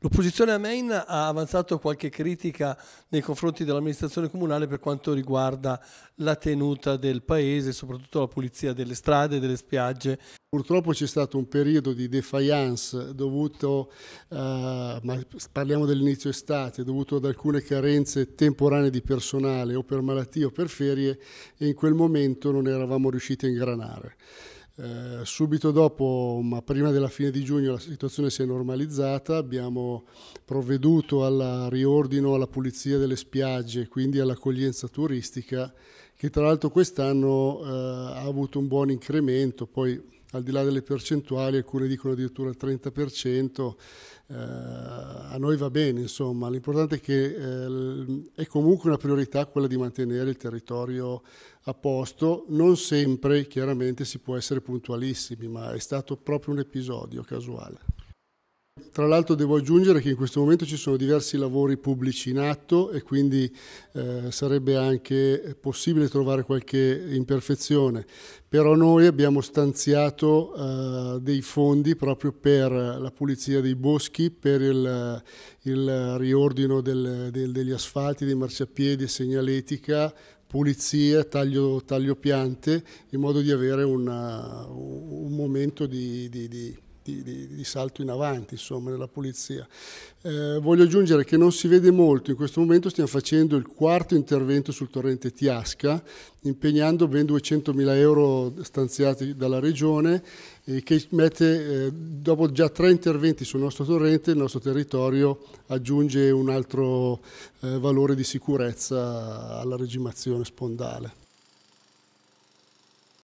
L'opposizione a Main ha avanzato qualche critica nei confronti dell'amministrazione comunale per quanto riguarda la tenuta del paese, soprattutto la pulizia delle strade, e delle spiagge. Purtroppo c'è stato un periodo di defiance dovuto, eh, ma parliamo dell'inizio estate, dovuto ad alcune carenze temporanee di personale o per malattie o per ferie e in quel momento non eravamo riusciti a ingranare. Eh, subito dopo, ma prima della fine di giugno, la situazione si è normalizzata, abbiamo provveduto al riordino, alla pulizia delle spiagge, quindi all'accoglienza turistica, che tra l'altro quest'anno eh, ha avuto un buon incremento, poi al di là delle percentuali, alcune dicono addirittura il 30%, eh, a noi va bene, insomma, l'importante è che eh, è comunque una priorità quella di mantenere il territorio a posto, non sempre chiaramente si può essere puntualissimi, ma è stato proprio un episodio casuale. Tra l'altro devo aggiungere che in questo momento ci sono diversi lavori pubblici in atto e quindi eh, sarebbe anche possibile trovare qualche imperfezione. Però noi abbiamo stanziato eh, dei fondi proprio per la pulizia dei boschi, per il, il riordino del, del, degli asfalti, dei marciapiedi segnaletica, pulizia, taglio, taglio, piante, in modo di avere una, un momento di, di, di di, di, di salto in avanti insomma, della polizia. Eh, voglio aggiungere che non si vede molto, in questo momento stiamo facendo il quarto intervento sul torrente Tiasca, impegnando ben 200.000 euro stanziati dalla Regione, eh, che mette, eh, dopo già tre interventi sul nostro torrente, il nostro territorio aggiunge un altro eh, valore di sicurezza alla regimazione spondale.